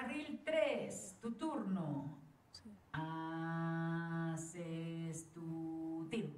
Carril 3, tu turno. Haces tu tiro.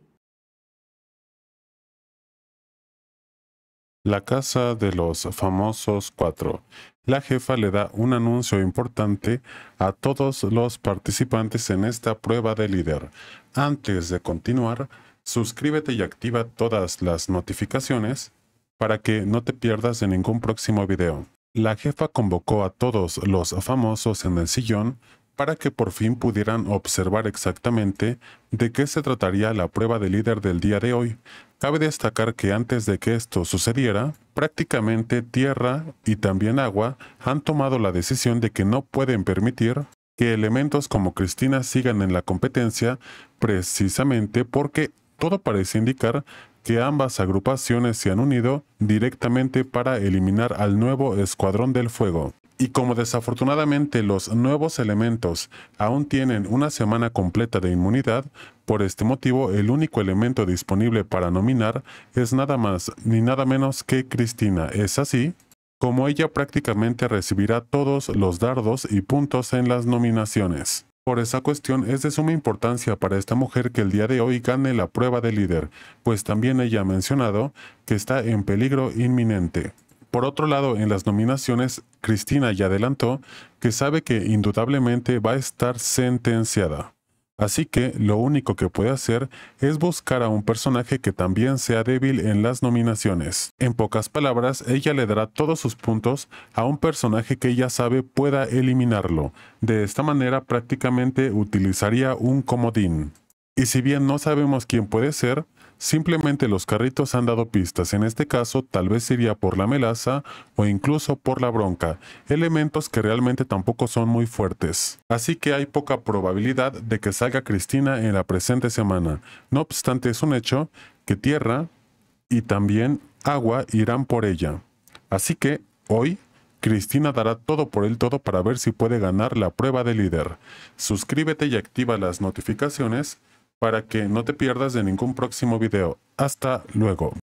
La casa de los famosos cuatro. La jefa le da un anuncio importante a todos los participantes en esta prueba de líder. Antes de continuar, suscríbete y activa todas las notificaciones para que no te pierdas de ningún próximo video la jefa convocó a todos los famosos en el sillón para que por fin pudieran observar exactamente de qué se trataría la prueba de líder del día de hoy. Cabe destacar que antes de que esto sucediera, prácticamente tierra y también agua han tomado la decisión de que no pueden permitir que elementos como Cristina sigan en la competencia precisamente porque todo parece indicar que ambas agrupaciones se han unido directamente para eliminar al nuevo Escuadrón del Fuego. Y como desafortunadamente los nuevos elementos aún tienen una semana completa de inmunidad, por este motivo el único elemento disponible para nominar es nada más ni nada menos que Cristina. ¿Es así? Como ella prácticamente recibirá todos los dardos y puntos en las nominaciones. Por esa cuestión es de suma importancia para esta mujer que el día de hoy gane la prueba de líder, pues también ella ha mencionado que está en peligro inminente. Por otro lado, en las nominaciones, Cristina ya adelantó que sabe que indudablemente va a estar sentenciada. Así que lo único que puede hacer es buscar a un personaje que también sea débil en las nominaciones. En pocas palabras, ella le dará todos sus puntos a un personaje que ella sabe pueda eliminarlo. De esta manera prácticamente utilizaría un comodín. Y si bien no sabemos quién puede ser, Simplemente los carritos han dado pistas, en este caso tal vez iría por la melaza o incluso por la bronca, elementos que realmente tampoco son muy fuertes. Así que hay poca probabilidad de que salga Cristina en la presente semana. No obstante es un hecho que tierra y también agua irán por ella. Así que hoy Cristina dará todo por el todo para ver si puede ganar la prueba de líder. Suscríbete y activa las notificaciones para que no te pierdas de ningún próximo video. Hasta luego.